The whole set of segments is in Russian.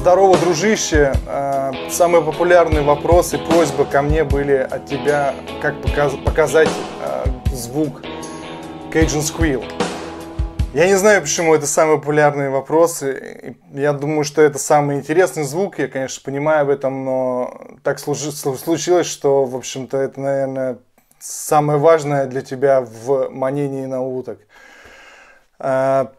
Здорово, дружище. А, самые популярные вопросы, просьбы ко мне были от тебя, как показать а, звук Cajun Squeal. Я не знаю, почему это самые популярные вопросы. Я думаю, что это самый интересный звук. Я, конечно, понимаю об этом, но так случилось, что, в общем-то, это, наверное, самое важное для тебя в манении на уток. А,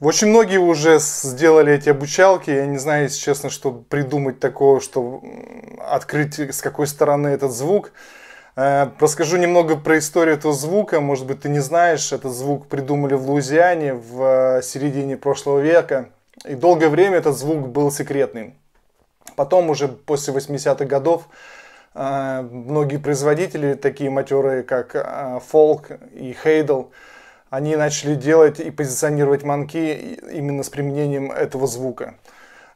очень многие уже сделали эти обучалки. Я не знаю, если честно, что придумать такого, что открыть с какой стороны этот звук. Э, расскажу немного про историю этого звука. Может быть, ты не знаешь, этот звук придумали в Луизиане в э, середине прошлого века. И долгое время этот звук был секретным. Потом уже после 80-х годов э, многие производители, такие матеры, как Фолк и Хейдл, они начали делать и позиционировать манки именно с применением этого звука.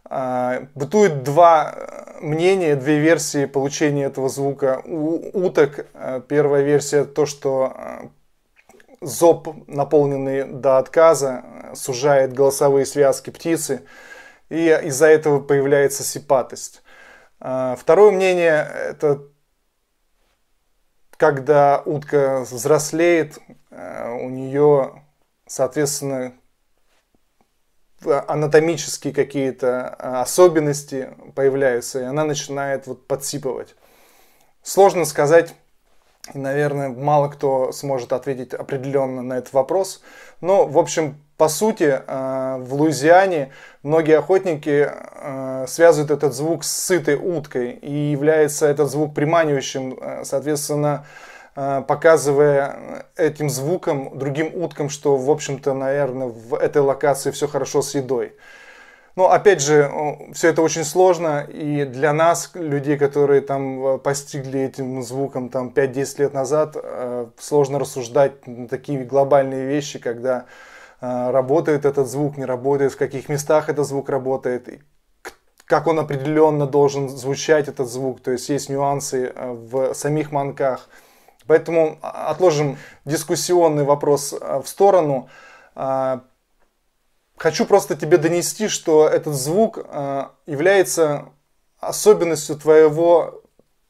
А, бытует два э, мнения, две версии получения этого звука. У уток э, первая версия то, что э, зоб, наполненный до отказа, сужает голосовые связки птицы, и из-за этого появляется сипатость. А, второе мнение – это когда утка взрослеет, Э, у нее, соответственно, анатомические какие-то э, особенности появляются, и она начинает вот подсипывать. Сложно сказать, и, наверное, мало кто сможет ответить определенно на этот вопрос. Но, в общем, по сути, э, в Луизиане многие охотники связывают этот звук с сытой уткой, и является этот звук приманивающим, соответственно, Э, показывая этим звуком другим уткам, что, в общем-то, наверное, в этой локации все хорошо с едой. Но ну, опять же, все это очень сложно, и для нас, людей, которые там э, постигли этим звуком там 5-10 лет назад, э, сложно рассуждать на такие глобальные вещи, когда работает этот звук, не работает, в каких местах этот звук работает, как он определенно должен звучать, этот звук. То есть есть нюансы в самих манках, Поэтому отложим дискуссионный вопрос э, в сторону. А, хочу просто тебе донести, что этот звук э, является особенностью твоего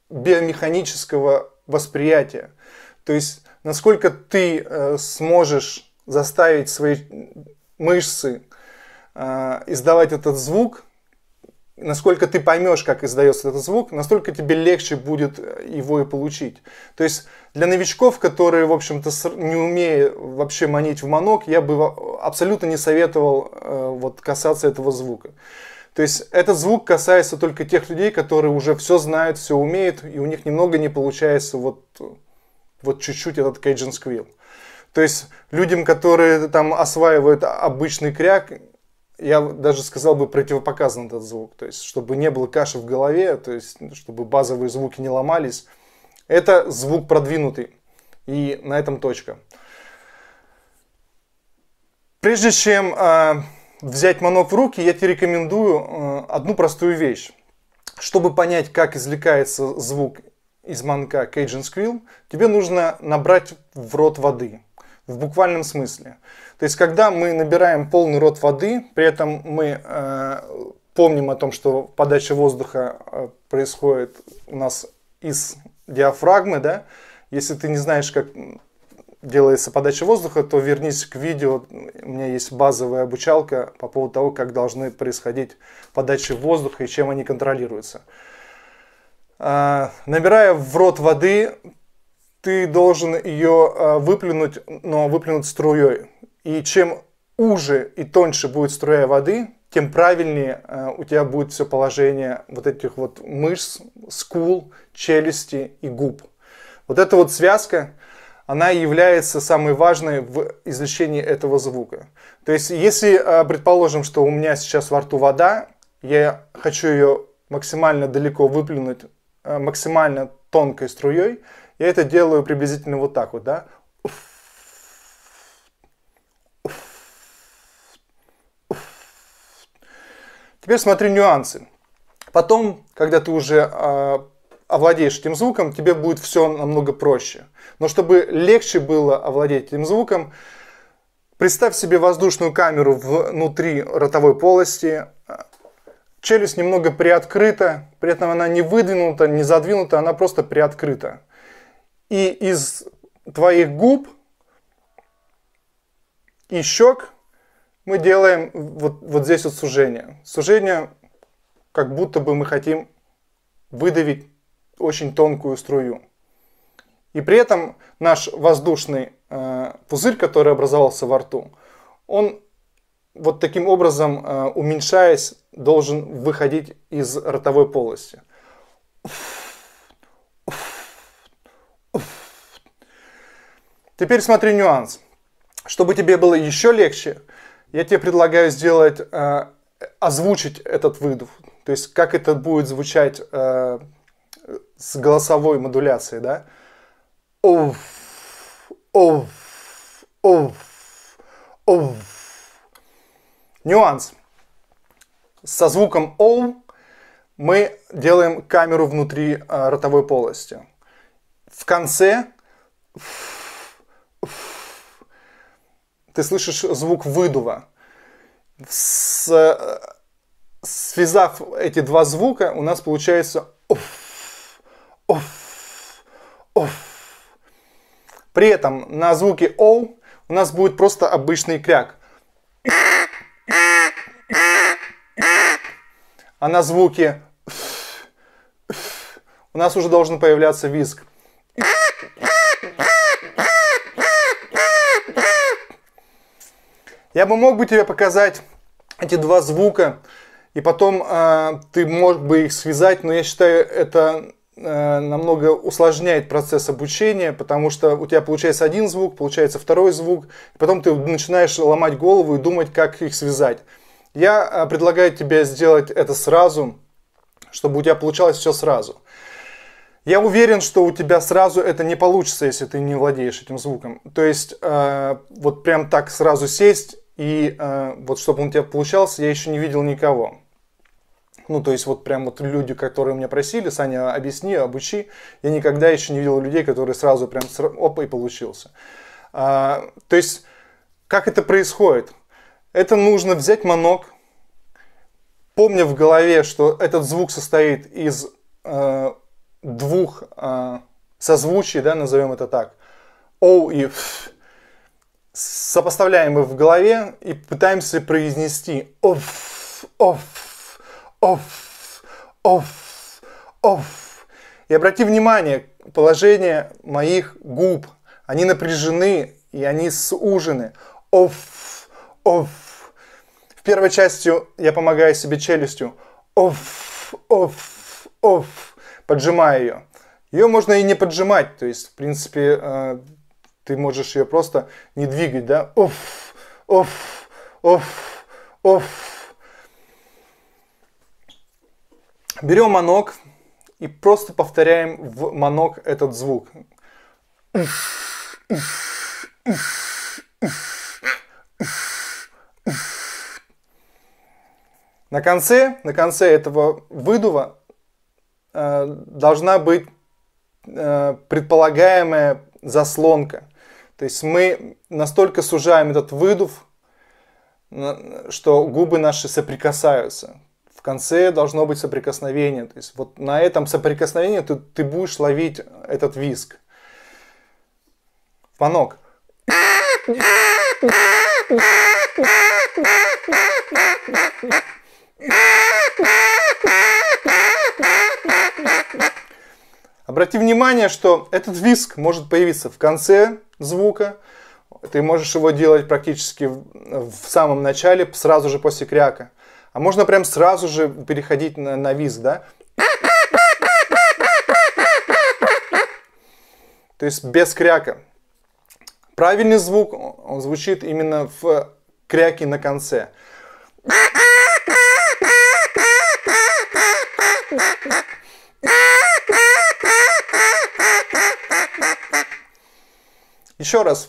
биомеханического восприятия. То есть, насколько ты э, сможешь заставить свои мышцы издавать этот звук, насколько ты поймешь, как издается этот звук, настолько тебе легче будет э, его и получить. То есть для новичков, которые, в общем-то, не умеют вообще манить в манок, я бы э, абсолютно не советовал э, вот касаться этого звука. То есть этот звук касается только тех людей, которые уже все знают, все умеют, и у них немного не получается вот, вот чуть-чуть этот кейджин сквил. То есть людям, которые там осваивают обычный кряк, я даже сказал бы, противопоказан этот звук. То есть, чтобы не было каши в голове, то есть, чтобы базовые звуки не ломались. Это звук продвинутый. И на этом точка. Прежде чем э, взять манок в руки, я тебе рекомендую э, одну простую вещь. Чтобы понять, как извлекается звук из манка Cajun Squill, тебе нужно набрать в рот воды в буквальном смысле. То есть, когда мы набираем полный рот воды, при этом мы э, помним о том, что подача воздуха э, происходит у нас из диафрагмы, да, если ты не знаешь, как делается подача воздуха, то вернись к видео. У меня есть базовая обучалка по поводу того, как должны происходить подачи воздуха и чем они контролируются. Э, набирая в рот воды, ты должен ее а, выплюнуть, но выплюнуть струей. И чем уже и тоньше будет струя воды, тем правильнее а, у тебя будет все положение вот этих вот мышц, скул, челюсти и губ. Вот эта вот связка, она является самой важной в извлечении этого звука. То есть, если, а, предположим, что у меня сейчас во рту вода, я хочу ее максимально далеко выплюнуть, максимально тонкой струей – я это делаю приблизительно вот так вот, да. Теперь смотри нюансы. Потом, когда ты уже э, овладеешь этим звуком, тебе будет все намного проще. Но чтобы легче было овладеть этим звуком, представь себе воздушную камеру внутри ротовой полости. Челюсть немного приоткрыта, при этом она не выдвинута, не задвинута, она просто приоткрыта и из твоих губ и щек мы делаем вот, вот здесь вот сужение. Сужение, как будто бы мы хотим выдавить очень тонкую струю. И при этом наш воздушный э, пузырь, который образовался во рту, он вот таким образом, э, уменьшаясь, должен выходить из ротовой полости. Фу. Теперь смотри нюанс. Чтобы тебе было еще легче, я тебе предлагаю сделать, э, озвучить этот выдув. То есть, как это будет звучать э, с голосовой модуляцией, да? Оф, оф, оф, оф. Нюанс. Со звуком «оу» мы делаем камеру внутри э, ротовой полости. В конце... Фу, ты слышишь звук выдува. С, э, связав эти два звука, у нас получается оф, оф, оф. При этом на звуке о у нас будет просто обычный кряк. А на звуке у нас уже должен появляться визг. Я бы мог бы тебе показать эти два звука, и потом э, ты мог бы их связать, но я считаю, это э, намного усложняет процесс обучения, потому что у тебя получается один звук, получается второй звук, и потом ты начинаешь ломать голову и думать, как их связать. Я а, предлагаю тебе сделать это сразу, чтобы у тебя получалось все сразу. Я уверен, что у тебя сразу это не получится, если ты не владеешь этим звуком. То есть э, вот прям так сразу сесть и э, вот чтобы он у тебя получался, я еще не видел никого. Ну, то есть вот прям вот люди, которые меня просили, Саня, объясни, обучи. Я никогда еще не видел людей, которые сразу прям опа и получился. А, то есть как это происходит? Это нужно взять манок, помня в голове, что этот звук состоит из э, двух э, созвучий, да, назовем это так, оу и ф сопоставляем их в голове и пытаемся произнести оф, оф, оф, оф, оф. И обрати внимание, положение моих губ, они напряжены и они сужены. Оф, оф. В первой части я помогаю себе челюстью. Оф, оф, оф. Поджимаю ее. Ее можно и не поджимать, то есть, в принципе, э, ты можешь ее просто не двигать, да? Оф, оф, оф, оф. Берем манок и просто повторяем в манок этот звук. На конце, на конце этого выдува э, должна быть э, предполагаемая заслонка. То есть мы настолько сужаем этот выдув, что губы наши соприкасаются. В конце должно быть соприкосновение. То есть вот на этом соприкосновении ты, ты будешь ловить этот виск. Панок. Обрати внимание, что этот виск может появиться в конце звука. Ты можешь его делать практически в, самом начале, сразу же после кряка. А можно прям сразу же переходить на, на визг, да? То есть без кряка. Правильный звук, он звучит именно в кряке на конце. Еще раз,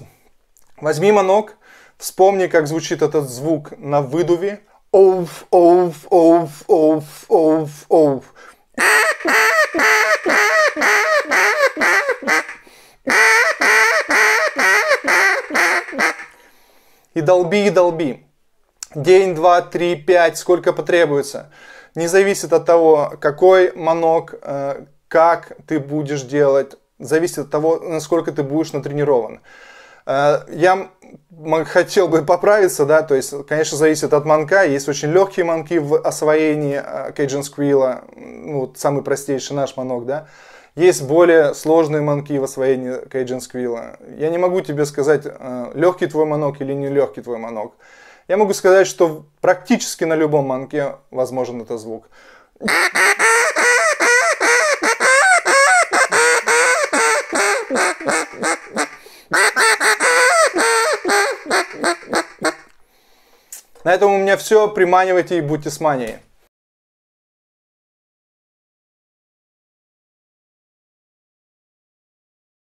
возьми манок, вспомни, как звучит этот звук на выдуве. Оуф, оуф, оуф, оуф, оуф, оуф. И долби, и долби. День, два, три, пять, сколько потребуется. Не зависит от того, какой манок, э, как ты будешь делать, зависит от того, насколько ты будешь натренирован. Э, я хотел бы поправиться, да, то есть, конечно, зависит от манка. Есть очень легкие манки в освоении кейджин э, Squilla, ну, самый простейший наш манок, да. Есть более сложные манки в освоении кейджин Squilla. Я не могу тебе сказать, э, легкий твой манок или не легкий твой манок. Я могу сказать, что практически на любом манке возможен этот звук. На этом у меня все. Приманивайте и будьте с манией.